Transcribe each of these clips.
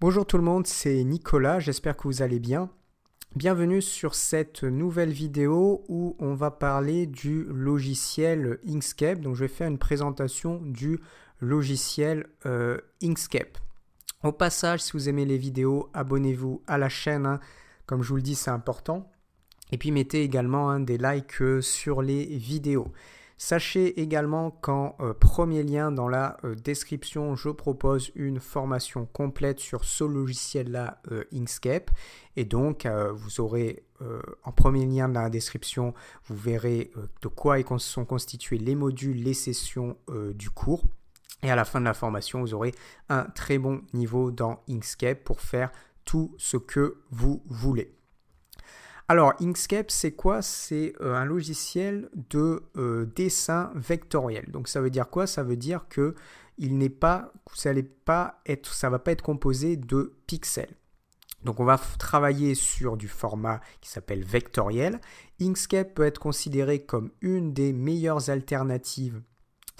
Bonjour tout le monde, c'est Nicolas, j'espère que vous allez bien. Bienvenue sur cette nouvelle vidéo où on va parler du logiciel Inkscape. Donc je vais faire une présentation du logiciel euh, Inkscape. Au passage, si vous aimez les vidéos, abonnez-vous à la chaîne. Hein. Comme je vous le dis, c'est important. Et puis mettez également hein, des likes euh, sur les vidéos. Sachez également qu'en euh, premier lien dans la euh, description, je propose une formation complète sur ce logiciel-là, euh, Inkscape. Et donc, vous aurez en premier lien dans la description, vous verrez de quoi sont constitués les modules, les sessions du cours. Et à la fin de la formation, vous aurez un très bon niveau dans Inkscape pour faire tout ce que vous voulez. Alors, Inkscape, c'est quoi C'est euh, un logiciel de euh, dessin vectoriel. Donc, ça veut dire quoi Ça veut dire que il n'est pas, ça ne pas être, va pas être composé de pixels. Donc on va travailler sur du format qui s'appelle vectoriel. Inkscape peut être considéré comme une des meilleures alternatives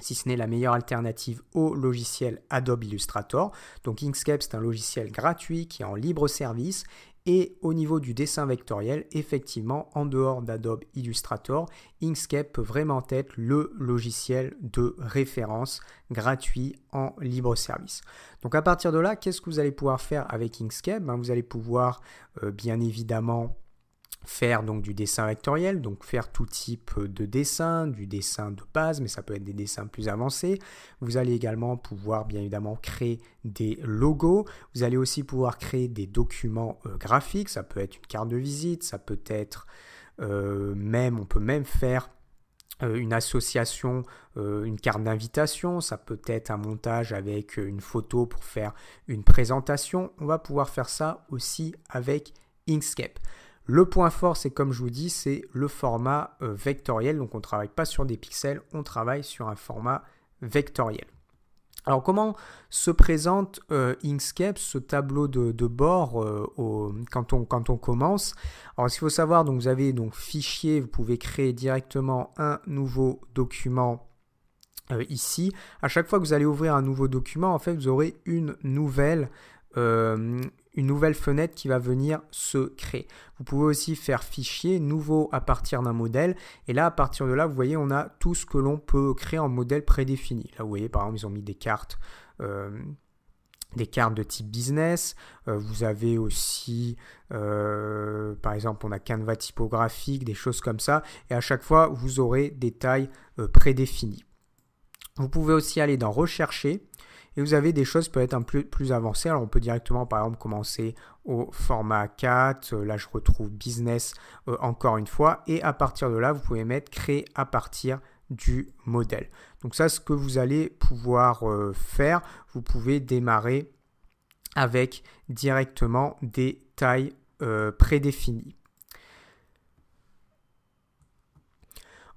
si ce n'est la meilleure alternative au logiciel Adobe Illustrator. Donc Inkscape, c'est un logiciel gratuit qui est en libre service et au niveau du dessin vectoriel, effectivement, en dehors d'Adobe Illustrator, Inkscape peut vraiment être le logiciel de référence gratuit en libre service. Donc à partir de là, qu'est-ce que vous allez pouvoir faire avec Inkscape ben, Vous allez pouvoir euh, bien évidemment faire donc du dessin vectoriel, donc faire tout type de dessin, du dessin de base, mais ça peut être des dessins plus avancés. Vous allez également pouvoir bien évidemment créer des logos. Vous allez aussi pouvoir créer des documents euh, graphiques. Ça peut être une carte de visite, ça peut être euh, même, on peut même faire euh, une association, une carte d'invitation, ça peut être un montage avec une photo pour faire une présentation. On va pouvoir faire ça aussi avec Inkscape. Le point fort, c'est comme je vous dis, c'est le format euh, vectoriel. Donc on ne travaille pas sur des pixels, on travaille sur un format vectoriel. Alors comment se présente euh, Inkscape, ce tableau de, bord euh, quand, on, commence Alors ce qu'il faut savoir, donc, vous avez donc fichier, vous pouvez créer directement un nouveau document ici. À chaque fois que vous allez ouvrir un nouveau document, en fait, vous aurez une nouvelle, une nouvelle fenêtre qui va venir se créer. Vous pouvez aussi faire fichier nouveau à partir d'un modèle. Et là, à partir de là, vous voyez, on a tout ce que l'on peut créer en modèle prédéfini. Là, vous voyez, par exemple, ils ont mis des cartes. Euh, des cartes de type business, euh, vous avez aussi, euh, par exemple, on a Canva typographique, des choses comme ça, et à chaque fois, vous aurez des tailles prédéfinies. Vous pouvez aussi aller dans Rechercher, et vous avez des choses peut-être un peu plus avancées. Alors on peut directement par exemple commencer au format 4. Euh, là je retrouve business euh, encore une fois. Et à partir de là, vous pouvez mettre créer à partir du modèle. Donc ça, ce que vous allez pouvoir euh, faire, vous pouvez démarrer avec directement des tailles prédéfinies.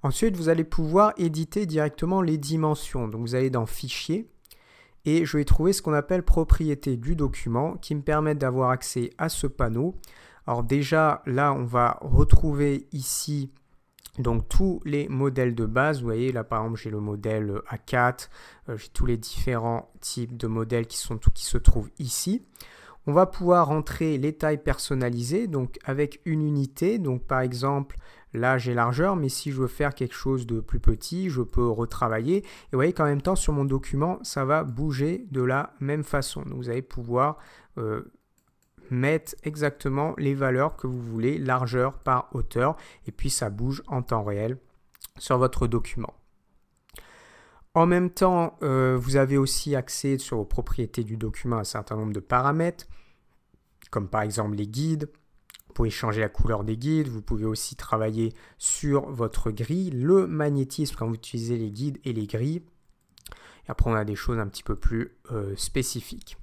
Ensuite, vous allez pouvoir éditer directement les dimensions. Donc vous allez dans Fichier, et je vais trouver ce qu'on appelle propriété du document qui me permettent d'avoir accès à ce panneau. Alors déjà là on va retrouver ici donc tous les modèles de base, vous voyez là par exemple j'ai le modèle A4, euh, j'ai tous les différents types de modèles qui, sont, qui se trouvent ici. On va pouvoir rentrer les tailles personnalisées, donc avec une unité. Donc par exemple, là j'ai largeur, mais si je veux faire quelque chose de plus petit, je peux retravailler. Et vous voyez qu'en même temps, sur mon document, ça va bouger de la même façon. vous allez pouvoir euh, mettre exactement les valeurs que vous voulez, largeur par hauteur, et puis ça bouge en temps réel sur votre document. En même temps, euh, vous avez aussi accès sur vos propriétés du document à un certain nombre de paramètres, comme par exemple les guides. Vous pouvez changer la couleur des guides, vous pouvez aussi travailler sur votre grille, le magnétisme quand vous utilisez les guides et les grilles. Et après, on a des choses un petit peu plus euh, spécifiques.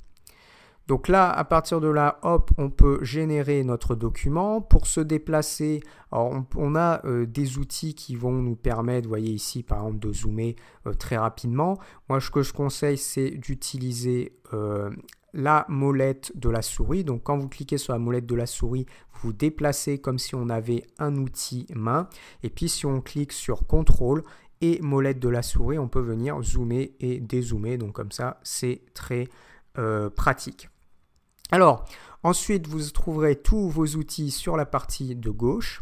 Donc là, à partir de là, hop, on peut générer notre document. Pour se déplacer, on, a euh, des outils qui vont nous permettre, vous voyez ici par exemple, de zoomer euh, très rapidement. Moi, ce que je conseille, c'est d'utiliser euh, la molette de la souris. Donc quand vous cliquez sur la molette de la souris, vous vous déplacez comme si on avait un outil main. Et puis si on clique sur contrôle et molette de la souris, on peut venir zoomer et dézoomer. Donc comme ça, c'est très pratique. Alors, ensuite, vous trouverez tous vos outils sur la partie de gauche.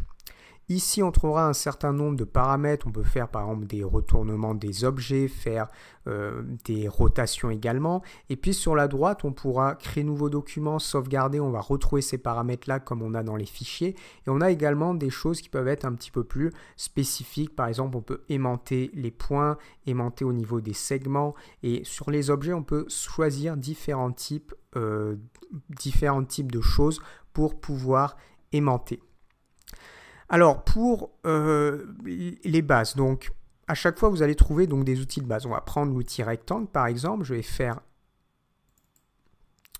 Ici, on trouvera un certain nombre de paramètres. On peut faire par exemple des retournements des objets, faire euh, des rotations également. Et puis sur la droite, on pourra créer nouveaux documents, sauvegarder. On va retrouver ces paramètres-là comme on a dans les fichiers. Et on a également des choses qui peuvent être un petit peu plus spécifiques. Par exemple, on peut aimanter les points, aimanter au niveau des segments. Et sur les objets, on peut choisir différents types, euh, différents types de choses pour pouvoir aimanter. Alors pour euh, les bases, donc à chaque fois vous allez trouver donc des outils de base. On va prendre l'outil rectangle par exemple, je vais faire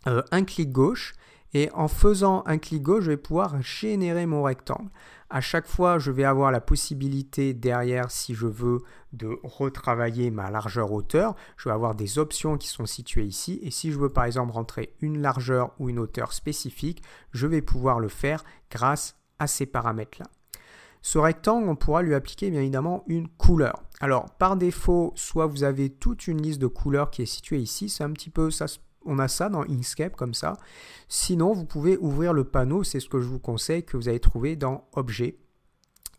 euh, un clic gauche et en faisant un clic gauche, je vais pouvoir générer mon rectangle. À chaque fois, je vais avoir la possibilité derrière, si je veux, de retravailler ma largeur hauteur. Je vais avoir des options qui sont situées ici. Et si je veux, par exemple, rentrer une largeur ou une hauteur spécifique, je vais pouvoir le faire grâce à ces paramètres-là. Ce rectangle, on pourra lui appliquer bien évidemment une couleur. Alors par défaut, soit vous avez toute une liste de couleurs qui est située ici, c'est un petit peu ça on a ça dans Inkscape comme ça. Sinon, vous pouvez ouvrir le panneau, c'est ce que je vous conseille que vous allez trouver dans Objet.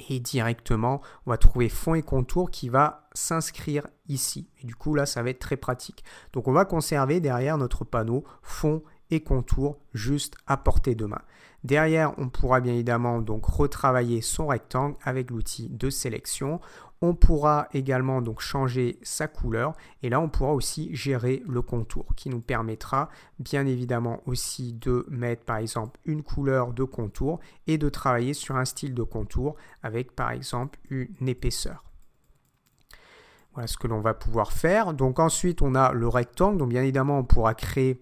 Et directement, on va trouver fond et contour qui va s'inscrire ici. Et du coup, là, ça va être très pratique. Donc, on va conserver derrière notre panneau fond et contour juste à portée de main. Derrière, on pourra bien évidemment donc retravailler son rectangle avec l'outil de sélection. On pourra également donc changer sa couleur et là on pourra aussi gérer le contour qui nous permettra bien évidemment aussi de mettre par exemple une couleur de contour et de travailler sur un style de contour avec par exemple une épaisseur. Voilà ce que l'on va pouvoir faire. Donc ensuite on a le rectangle, donc bien évidemment on pourra créer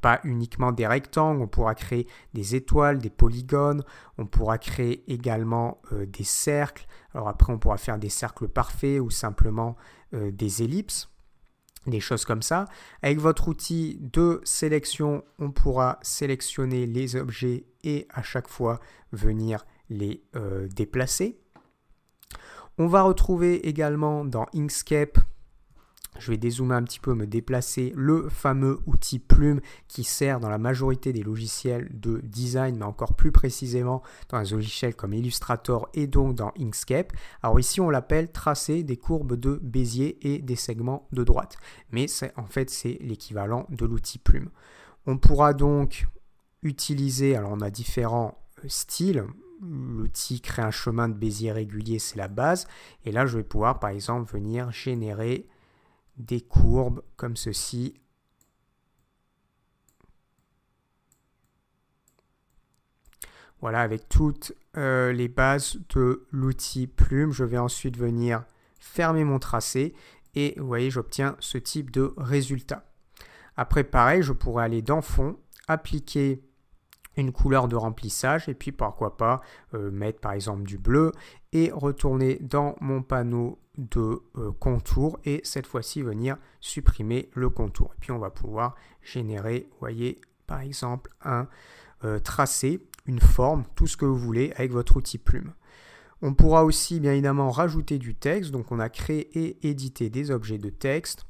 pas uniquement des rectangles, on pourra créer des étoiles, des polygones, on pourra créer également euh, des cercles. Alors après, on pourra faire des cercles parfaits ou simplement euh, des ellipses, des choses comme ça. Avec votre outil de sélection, on pourra sélectionner les objets et à chaque fois venir les euh, déplacer. On va retrouver également dans Inkscape je vais dézoomer un petit peu, me déplacer, le fameux outil plume qui sert dans la majorité des logiciels de design, mais encore plus précisément dans les logiciels comme Illustrator et donc dans Inkscape. Alors ici, on l'appelle tracer des courbes de Bézier et des segments de droite, mais en fait, c'est l'équivalent de l'outil plume. On pourra donc utiliser, alors on a différents euh, styles, l'outil crée un chemin de Bézier régulier, c'est la base, et là, je vais pouvoir, par exemple, venir générer des courbes comme ceci. Voilà, avec toutes euh, les bases de l'outil plume, je vais ensuite venir fermer mon tracé et vous voyez, j'obtiens ce type de résultat. Après, pareil, je pourrais aller dans fond, appliquer une couleur de remplissage et puis pourquoi pas euh, mettre par exemple du bleu et retourner dans mon panneau de contours euh, contour et cette fois-ci venir supprimer le contour. Et puis on va pouvoir générer, voyez, par exemple un euh, tracé, une forme, tout ce que vous voulez avec votre outil plume. On pourra aussi bien évidemment rajouter du texte, donc on a créé et édité des objets de texte.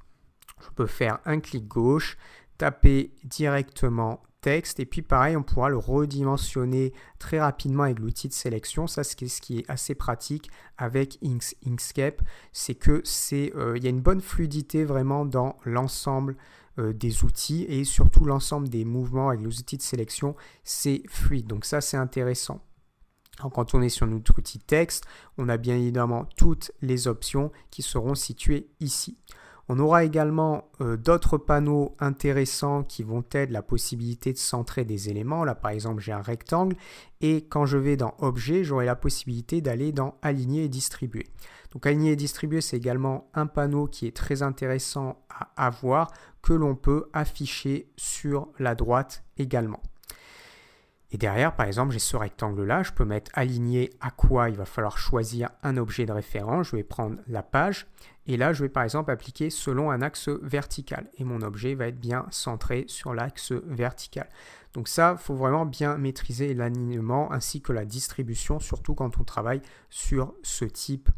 Je peux faire un clic gauche, taper directement et puis pareil, on pourra le redimensionner très rapidement avec l'outil de sélection. Ça, c'est ce qui est assez pratique avec Inkscape. C'est que c'est, euh, il y a une bonne fluidité vraiment dans l'ensemble euh, des outils et surtout l'ensemble des mouvements avec les outils de sélection. C'est fluide. Donc ça, c'est intéressant. Alors, quand on est sur notre outil texte, on a bien évidemment toutes les options qui seront situées ici. On aura également euh, d'autres panneaux intéressants qui vont être la possibilité de centrer des éléments. Là, par exemple, j'ai un rectangle et quand je vais dans Objet, j'aurai la possibilité d'aller dans Aligner et distribuer. Donc, Aligner et distribuer, c'est également un panneau qui est très intéressant à avoir que l'on peut afficher sur la droite également. Et derrière, par exemple, j'ai ce rectangle-là, je peux mettre aligné à quoi il va falloir choisir un objet de référence. Je vais prendre la page et là, je vais par exemple appliquer selon un axe vertical et mon objet va être bien centré sur l'axe vertical. Donc ça, il faut vraiment bien maîtriser l'alignement ainsi que la distribution, surtout quand on travaille sur ce type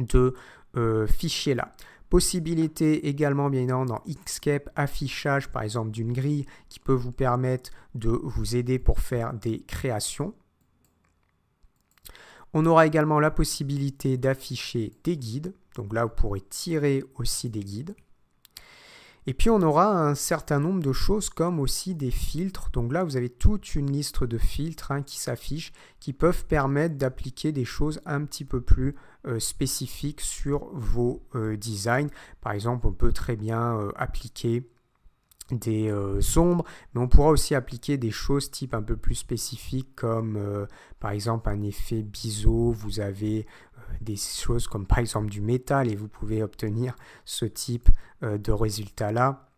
de euh, fichier-là. Possibilité également, bien évidemment, dans Xcape affichage par exemple d'une grille qui peut vous permettre de vous aider pour faire des créations. On aura également la possibilité d'afficher des guides. Donc là, vous pourrez tirer aussi des guides. Et puis on aura un certain nombre de choses comme aussi des filtres. Donc là, vous avez toute une liste de filtres hein, qui s'affichent, qui peuvent permettre d'appliquer des choses un petit peu plus euh, spécifiques sur vos euh, designs. Par exemple, on peut très bien euh, appliquer des ombres, mais on pourra aussi appliquer des choses type un peu plus spécifiques comme par exemple un effet biseau, vous avez des choses comme par exemple du métal et vous pouvez obtenir ce type de résultat là.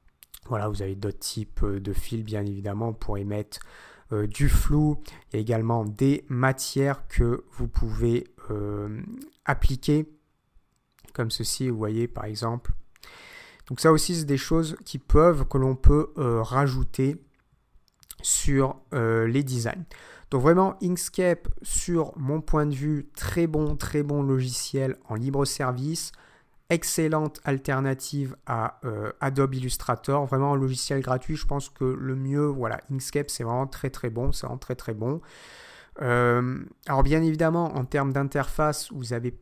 Voilà, vous avez d'autres types de fils bien évidemment pour émettre du flou. également des matières que vous pouvez euh, appliquer comme ceci, vous voyez par exemple. Donc ça aussi, c'est des choses qui peuvent, que l'on peut euh, rajouter sur euh, les designs. Donc vraiment, Inkscape, sur mon point de vue, très bon, très bon logiciel en libre service, excellente alternative à Adobe Illustrator, vraiment un logiciel gratuit. Je pense que le mieux, voilà, Inkscape, c'est vraiment très très bon, c'est vraiment très très bon. Euh, alors bien évidemment, en termes d'interface, vous avez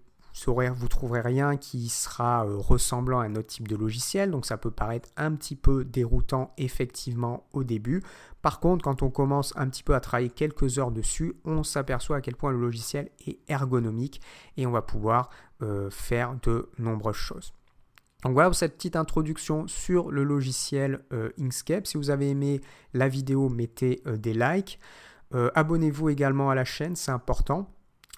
vous trouverez rien qui sera euh, ressemblant à notre type de logiciel, donc ça peut paraître un petit peu déroutant effectivement au début. Par contre, quand on commence un petit peu à travailler quelques heures dessus, on s'aperçoit à quel point le logiciel est ergonomique et on va pouvoir euh, faire de nombreuses choses. Donc voilà pour cette petite introduction sur le logiciel Inkscape. Si vous avez aimé la vidéo, mettez des likes. Euh, abonnez-vous également à la chaîne, c'est important.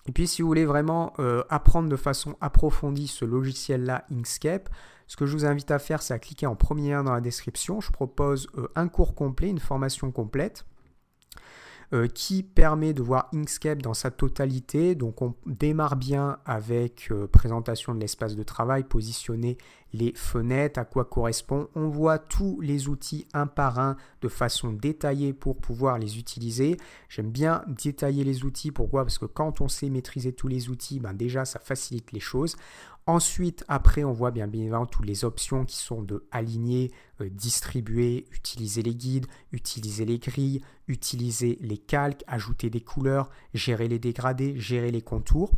Et puis si vous voulez vraiment euh, apprendre de façon approfondie ce logiciel-là, Inkscape, ce que je vous invite à faire, c'est à cliquer en premier dans la description. Je propose euh, un cours complet, une formation complète euh, qui permet de voir Inkscape dans sa totalité. Donc on démarre bien avec euh, présentation de l'espace de travail, positionner les fenêtres, à quoi correspond. On voit tous les outils un par un de façon détaillée pour pouvoir les utiliser. J'aime bien détailler les outils. Pourquoi Parce que quand on sait maîtriser tous les outils, ben, déjà ça facilite les choses. Ensuite, après, on voit bien, évidemment toutes les options qui sont de aligner, euh, distribuer, utiliser les guides, utiliser les grilles, utiliser les calques, ajouter des couleurs, gérer les dégradés, gérer les contours.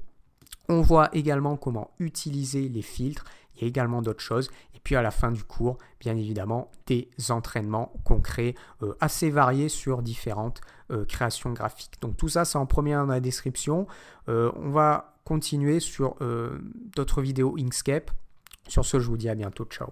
On voit également comment utiliser les filtres. et y a également d'autres choses. Et puis à la fin du cours, bien évidemment, des entraînements concrets euh, assez variés sur différentes euh, créations graphiques. Donc tout ça, c'est en premier dans la description. on va continuer sur euh, d'autres vidéos Inkscape. Sur ce, je vous dis à bientôt. Ciao